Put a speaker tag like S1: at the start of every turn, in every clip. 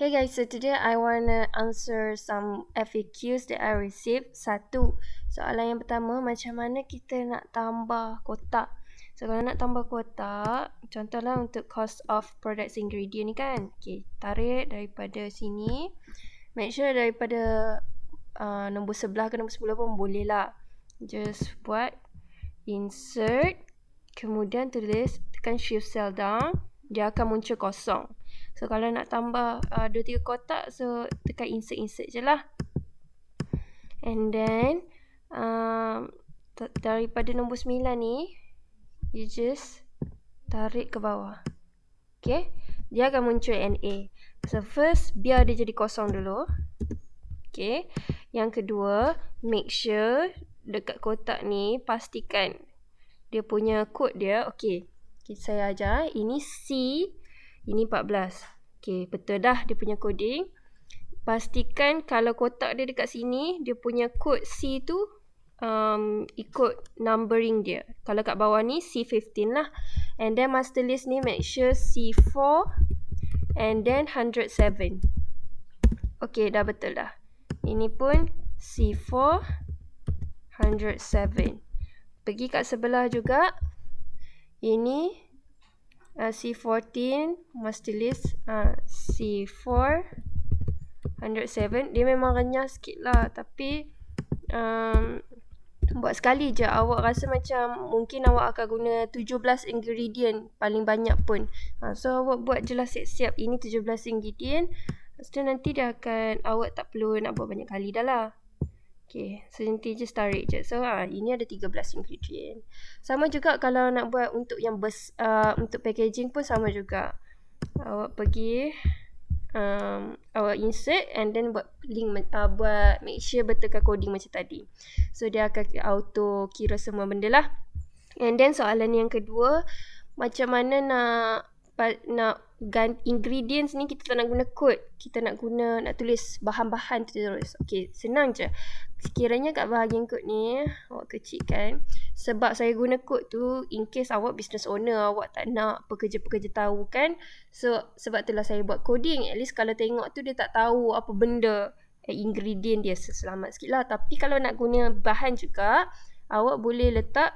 S1: Hey guys, so today I want to answer some FAQs that I received. Satu, soalan yang pertama, macam mana kita nak tambah kotak? So, kalau nak tambah kotak, contohlah untuk cost of products ingredient ni kan. Okay, tarik daripada sini. Make sure daripada uh, nombor sebelah ke nombor sepuluh pun boleh lah. Just buat insert. Kemudian tulis, tekan shift cell down. Dia akan muncul kosong. So kalau nak tambah uh, 2-3 kotak So tekan insert-insert je lah And then uh, Daripada nombor 9 ni You just Tarik ke bawah Okay Dia akan muncul NA So first biar dia jadi kosong dulu Okay Yang kedua Make sure Dekat kotak ni Pastikan Dia punya kod dia Okay, okay Saya ajar Ini C ini 14. Okey, betul dah dia punya coding. Pastikan kalau kotak dia dekat sini, dia punya kod C tu um, ikut numbering dia. Kalau kat bawah ni C15 lah. And then master list ni make sure C4 and then 107. Okey, dah betul dah. Ini pun C4 107. Pergi kat sebelah juga. Ini uh, C14 must list uh, C4 107 dia memang renyah sikit lah tapi um, buat sekali je awak rasa macam mungkin awak akan guna 17 ingredient paling banyak pun uh, so awak buat je lah siap-siap ini 17 ingredient so nanti dia akan awak tak perlu nak buat banyak kali dah lah Okay, so nanti je storage je. So, ha, ini ada 13 ingredient. Sama juga kalau nak buat untuk yang bes, uh, untuk packaging pun sama juga. Awak pergi, um, awak insert and then buat link, uh, buat make sure betulkan coding macam tadi. So, dia akan auto kira semua benda lah. And then soalan yang kedua, macam mana nak nak gan ingredients ni kita tak nak guna kod kita nak guna nak tulis bahan-bahan tu terus okey senang je sekiranya kat bahagian kod ni awak kecil kan sebab saya guna kod tu in case awak business owner awak tak nak pekerja-pekerja tahu kan so sebab itulah saya buat coding at least kalau tengok tu dia tak tahu apa benda eh, ingredient dia selamat sikit lah tapi kalau nak guna bahan juga awak boleh letak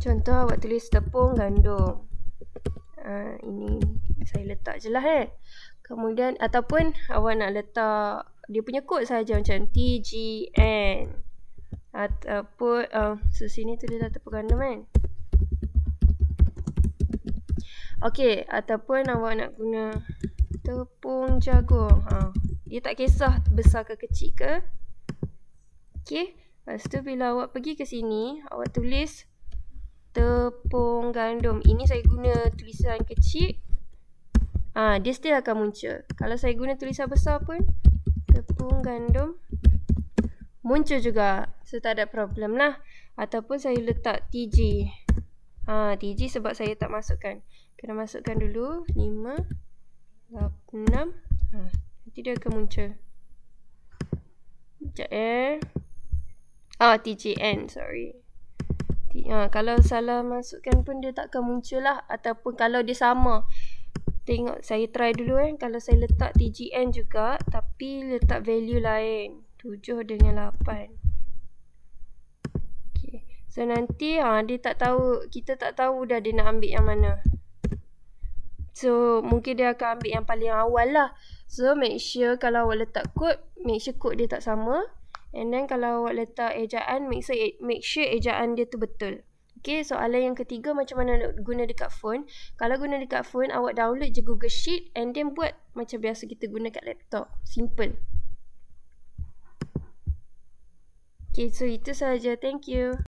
S1: contoh awak tulis tepung gandum ha, ini saya letak je lah eh. Kemudian ataupun awak nak letak dia punya kod saja macam TGN. Ataupun uh, so sini tu dia dah terpegandum kan. Okey, ataupun awak nak guna tepung jagung. Ha, dia tak kisah besar ke kecil ke. Okey, lepas tu bila awak pergi ke sini, awak tulis tepung gandum. Ini saya guna tulisan kecil. Ah, ha, dia still akan muncul. Kalau saya guna tulisan besar pun tepung gandum muncul juga. So tak ada problem lah. Ataupun saya letak TG. Ah, ha, TG sebab saya tak masukkan. Kena masukkan dulu 5 6. Ah, nanti dia akan muncul. Sekejap eh. Ah, TGN, sorry ha, kalau salah masukkan pun dia takkan muncul lah ataupun kalau dia sama tengok saya try dulu kan eh. kalau saya letak TGN juga tapi letak value lain 7 dengan 8 so nanti ha, dia tak tahu kita tak tahu dah dia nak ambil yang mana so mungkin dia akan ambil yang paling awal lah so make sure kalau awak letak kod make sure kod dia tak sama And then kalau awak letak ejaan, make sure, e, make sure ejaan dia tu betul. Okay, soalan yang ketiga macam mana nak guna dekat phone. Kalau guna dekat phone, awak download je Google Sheet and then buat macam biasa kita guna kat laptop. Simple. Okay, so itu sahaja. Thank you.